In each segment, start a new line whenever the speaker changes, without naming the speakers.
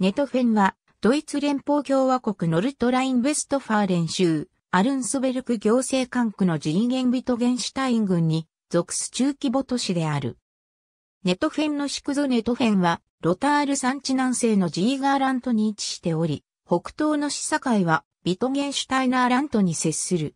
ネトフェンは、ドイツ連邦共和国ノルトライン・ウェストファーレン州、アルンスベルク行政管区のジーゲンビトゲンシュタイン郡に属す中規模都市である。ネトフェンの宿ゾネトフェンは、ロタール山地南西のジーガーラントに位置しており、北東の市境はビトゲンシュタイナーラントに接する。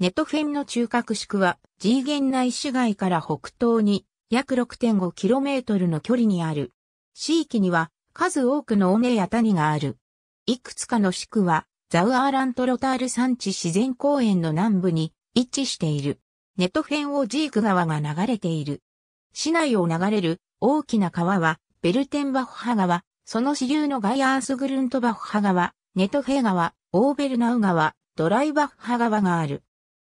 ネトフェンの中核宿は、ジーゲン内市街から北東に約 6.5km の距離にある。地域には数多くの尾根や谷がある。いくつかの宿区は、ザウアーラントロタール山地自然公園の南部に位置している。ネトフェンオジーク川が流れている。市内を流れる大きな川は、ベルテンバッハ川、その支流のガイアースグルントバッハ川、ネトフェ川、オーベルナウ川、ドライバッハ川がある。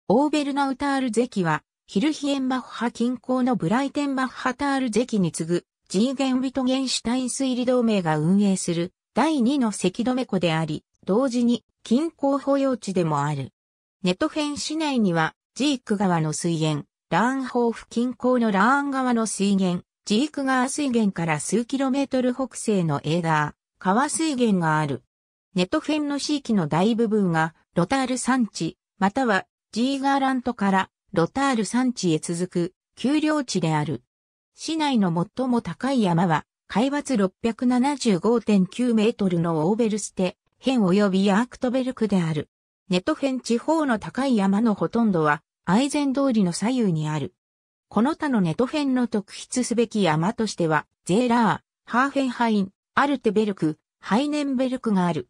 オーベルナウタールゼキは、ヒルヒエンバッハ近郊のブライテンバッハタールゼキに次ぐジーンウビトゲンシュタイン推理同盟が運営する第2の関止湖であり、同時に近郊保養地でもある。ネトフェン市内には、ジーク川の水源、ラーンホーフ近郊のラーン川の水源、ジーク川水源から数キロメートル北西のエーダー、川水源がある。ネトフェンの地域の大部分が、ロタール山地、または、ジーガーラントから、ロタール山地へ続く、丘陵地である。市内の最も高い山は、海抜675.9メートルのオーベルステ、辺及びヤークトベルクである。ネトヘン地方の高い山のほとんどは、アイゼン通りの左右にある。この他のネトヘンの特筆すべき山としては、ゼーラー、ハーフェンハイン、アルテベルク、ハイネンベルクがある。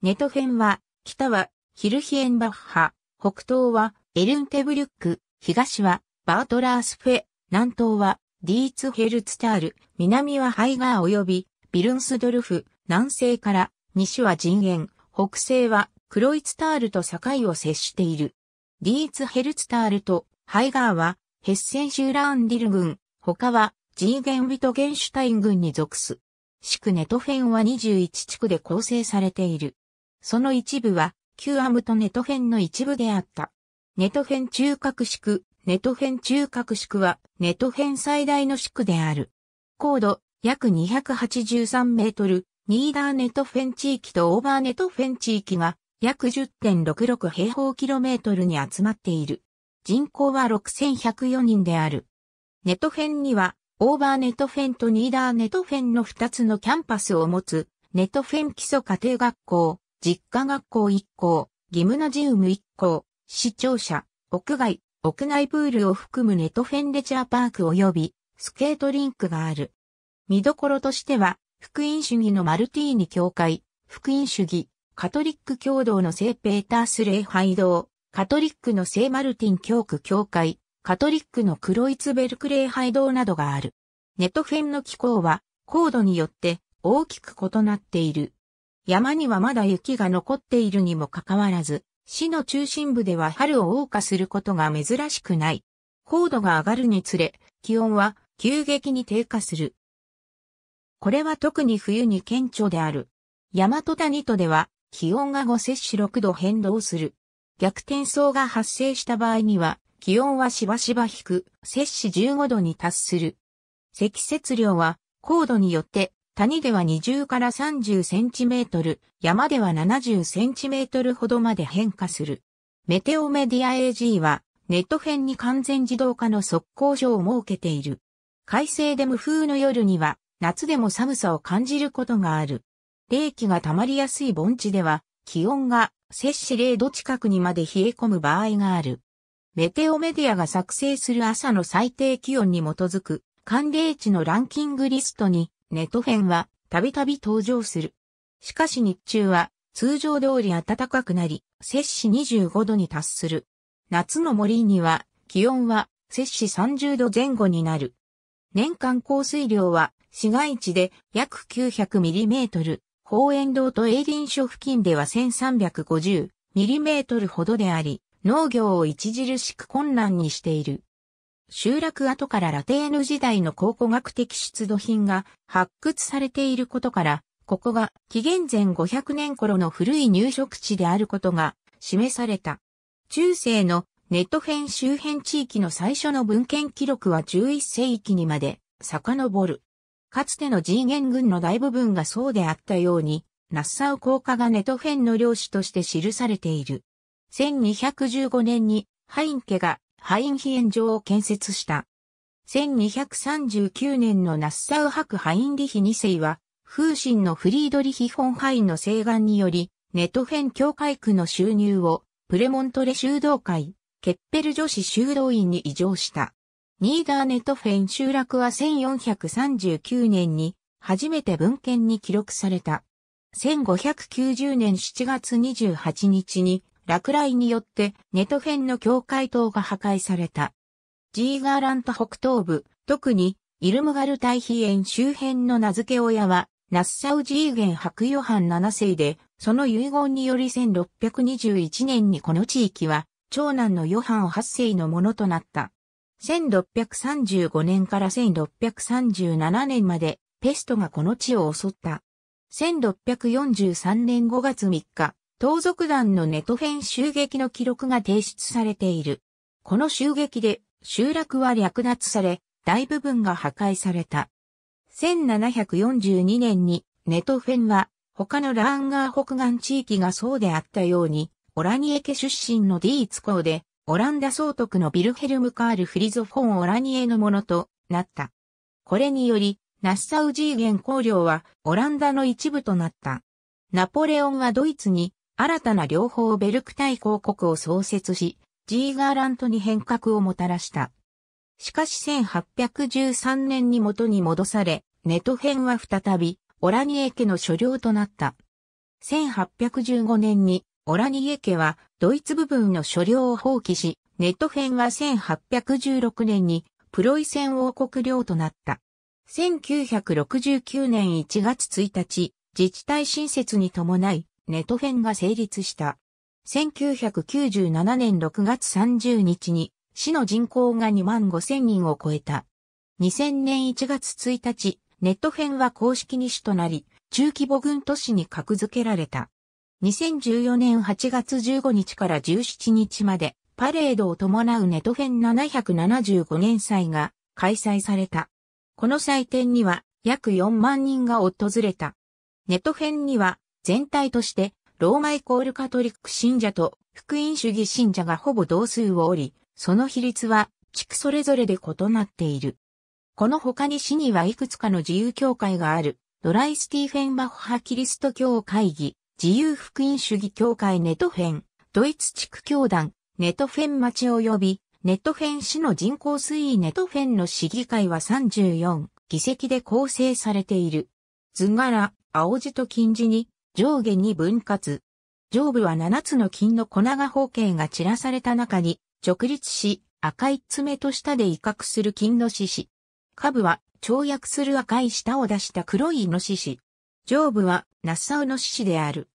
ネトヘンは、北はヒルヒエンバッハ、北東はエルンテブリュック、東はバートラースフェ、南東はディーツヘルツタール、南はハイガー及びビルンスドルフ、南西から西は人縁、北西はクロイツタールと境を接している。ディーツヘルツタールとハイガーはヘッセンシュラーンディル郡、他はジーゲンビトゲンシュタイン郡に属す。シ区ネトフェンは21地区で構成されている。その一部は、キュアムとネトフェンの一部であった。ネトフェン中核地区、ネトン中核宿は、ネトン最大の宿である。高度、約283メートル、ニーダーネトフェン地域とオーバーネトフェン地域が、約10.66平方キロメートルに集まっている。人口は6104人である。ネトフェンには、オーバーネトフェンとニーダーネトフェンの2つのキャンパスを持つ、ネトフェン基礎家庭学校、実家学校1校、ギムナジウム1校、市庁舎、屋外、屋内プールを含むネトフェンレチャーパーク及びスケートリンクがある。見どころとしては、福音主義のマルティーニ教会、福音主義、カトリック教堂の聖ペータース礼拝堂、カトリックの聖マルティン教区教会、カトリックのクロイツベルク礼拝堂などがある。ネトフェンの気候は、高度によって大きく異なっている。山にはまだ雪が残っているにもかかわらず、市の中心部では春を謳歌することが珍しくない。高度が上がるにつれ、気温は急激に低下する。これは特に冬に顕著である。大和谷都では気温が5摂氏6度変動する。逆転層が発生した場合には、気温はしばしば低く、摂氏15度に達する。積雪量は、高度によって谷では20から30センチメートル、山では70センチメートルほどまで変化する。メテオメディア AG は、ネット編に完全自動化の速攻所を設けている。快晴で無風の夜には、夏でも寒さを感じることがある。冷気が溜まりやすい盆地では、気温が摂氏0度近くにまで冷え込む場合がある。メテオメディアが作成する朝の最低気温に基づく寒冷地のランキングリストにネトフェンはたびたび登場する。しかし日中は通常通り暖かくなり、摂氏25度に達する。夏の森には気温は摂氏30度前後になる。年間降水量は市街地で約9 0 0トル、方園道と営林所付近では1 3 5 0トルほどであり、農業を著しく困難にしている。集落後からラテーヌ時代の考古学的出土品が発掘されていることから、ここが紀元前500年頃の古い入植地であることが示された。中世のネット編周辺地域の最初の文献記録は11世紀にまで遡る。かつてのジーゲン軍の大部分がそうであったように、ナッサウ効果がネトフェンの領主として記されている。1215年にハイン家がハインヒエン城を建設した。1239年のナッサウ博ハインリヒ2世は、風神のフリードリヒ・フォンハインの請願により、ネトフェン教会区の収入を、プレモントレ修道会、ケッペル女子修道院に移譲した。ニーダーネトフェン集落は1439年に初めて文献に記録された。1590年7月28日に落雷によってネトフェンの境界塔が破壊された。ジーガーラント北東部、特にイルムガル大比園周辺の名付け親は、ナッサウジーゲン白ヨハン7世で、その遺言により1621年にこの地域は、長男のヨハン8世のものとなった。1635年から1637年まで、ペストがこの地を襲った。1643年5月3日、盗賊団のネトフェン襲撃の記録が提出されている。この襲撃で集落は略奪され、大部分が破壊された。1742年にネトフェンは他のラーンガー北岸地域がそうであったように、オラニエ家出身のディーツ公で、オランダ総督のビルヘルム・カール・フリゾフォン・オラニエのものとなった。これにより、ナッサウジーゲン公領はオランダの一部となった。ナポレオンはドイツに新たな両方ベルク大公国を創設し、ジーガーラントに変革をもたらした。しかし1813年に元に戻され、ネト編は再び、オラニエ家の所領となった。1815年に、オラニエ家は、ドイツ部分の所領を放棄し、ネト編は1816年に、プロイセン王国領となった。1969年1月1日、自治体新設に伴い、ネトフェンが成立した。1997年6月30日に、市の人口が2万5千人を超えた。2000年1月1日、ネットフェンは公式に市となり、中規模軍都市に格付けられた。2014年8月15日から17日まで、パレードを伴うネトフェン775年祭が開催された。この祭典には約4万人が訪れた。ネトフェンには全体として、ローマイコールカトリック信者と福音主義信者がほぼ同数をおり、その比率は地区それぞれで異なっている。この他に市にはいくつかの自由教会がある、ドライスティーフェンバッハキリスト教会議、自由福音主義教会ネトフェン、ドイツ地区教団、ネトフェン町及び、ネトフェン市の人口推移ネトフェンの市議会は34議席で構成されている。図柄、青字と金字に上下に分割。上部は7つの金の粉が方形が散らされた中に直立し、赤い爪と下で威嚇する金の獅子。下部は跳躍する赤い舌を出した黒いイノシシ。上部はナッサウの獅子である。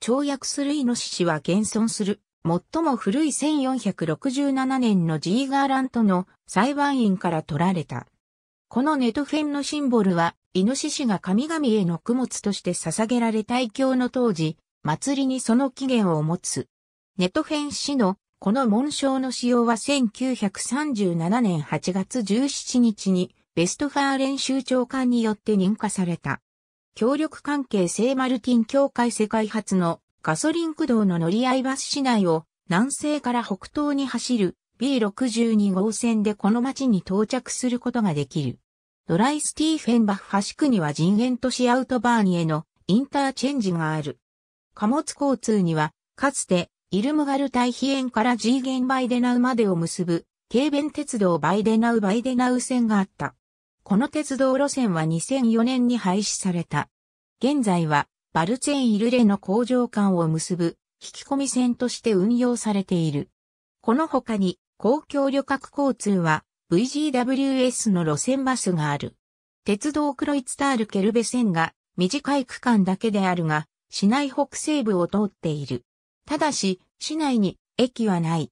跳躍するイノシシは現存する。最も古い1467年のジーガーラントの裁判員から取られた。このネトフェンのシンボルはイノシシが神々への供物として捧げられ大教の当時、祭りにその起源を持つ。ネトフェン氏のこの紋章の使用は1937年8月17日にベストファーレン州長官によって認可された。協力関係聖マルティン協会世界初のガソリン駆動の乗り合いバス市内を南西から北東に走る B62 号線でこの町に到着することができる。ドライスティーフェンバッハ地区には人間都市アウトバーニへのインターチェンジがある。貨物交通には、かつて、イルムガル対比園からジーゲンバイデナウまでを結ぶ、軽便鉄道バイデナウバイデナウ線があった。この鉄道路線は2004年に廃止された。現在は、バルツェンイルレの工場間を結ぶ、引き込み線として運用されている。この他に、公共旅客交通は、VGWS の路線バスがある。鉄道クロイツタールケルベ線が短い区間だけであるが、市内北西部を通っている。ただし、市内に駅はない。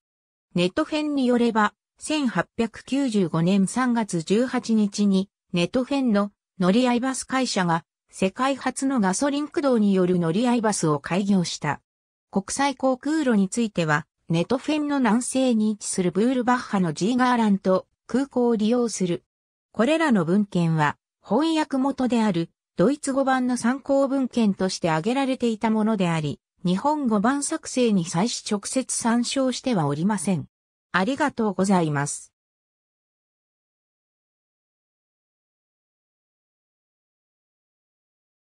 ネット編によれば、1895年3月18日に、ネット編の乗り合いバス会社が、世界初のガソリン駆動による乗り合いバスを開業した。国際航空路については、ネトフェンの南西に位置するブールバッハのジーガーランと空港を利用する。これらの文献は翻訳元であるドイツ語版の参考文献として挙げられていたものであり、日本語版作成に際し直接参照してはおりません。ありがとうございます。